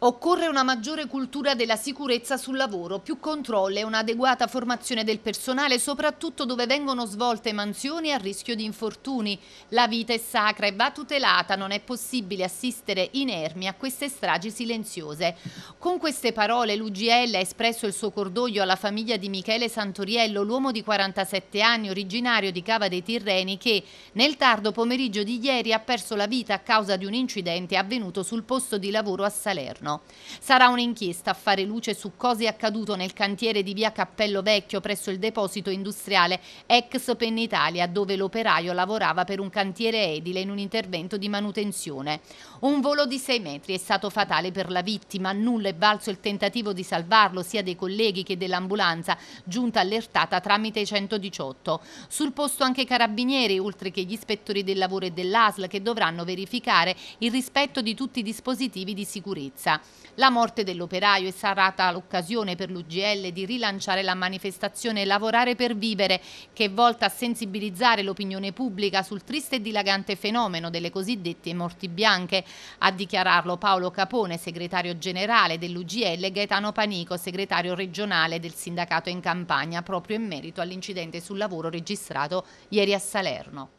Occorre una maggiore cultura della sicurezza sul lavoro, più controlli e un'adeguata formazione del personale, soprattutto dove vengono svolte mansioni a rischio di infortuni. La vita è sacra e va tutelata, non è possibile assistere inermi a queste stragi silenziose. Con queste parole l'UGL ha espresso il suo cordoglio alla famiglia di Michele Santoriello, l'uomo di 47 anni, originario di Cava dei Tirreni, che nel tardo pomeriggio di ieri ha perso la vita a causa di un incidente avvenuto sul posto di lavoro a Salerno giorno. Sarà un'inchiesta a fare luce su cosa è accaduto nel cantiere di via Cappello Vecchio presso il deposito industriale ex Pennitalia, dove l'operaio lavorava per un cantiere edile in un intervento di manutenzione. Un volo di 6 metri è stato fatale per la vittima, nulla è valso il tentativo di salvarlo sia dei colleghi che dell'ambulanza, giunta allertata tramite i 118. Sul posto anche i carabinieri, oltre che gli ispettori del lavoro e dell'ASL, che dovranno verificare il rispetto di tutti i dispositivi di sicurezza. La morte dell'operaio è stata l'occasione per l'UGL di rilanciare la manifestazione Lavorare per vivere, che è volta a sensibilizzare l'opinione pubblica sul triste e dilagante fenomeno delle cosiddette morti bianche. A dichiararlo Paolo Capone, segretario generale dell'UGL, e Gaetano Panico, segretario regionale del sindacato in Campania, proprio in merito all'incidente sul lavoro registrato ieri a Salerno.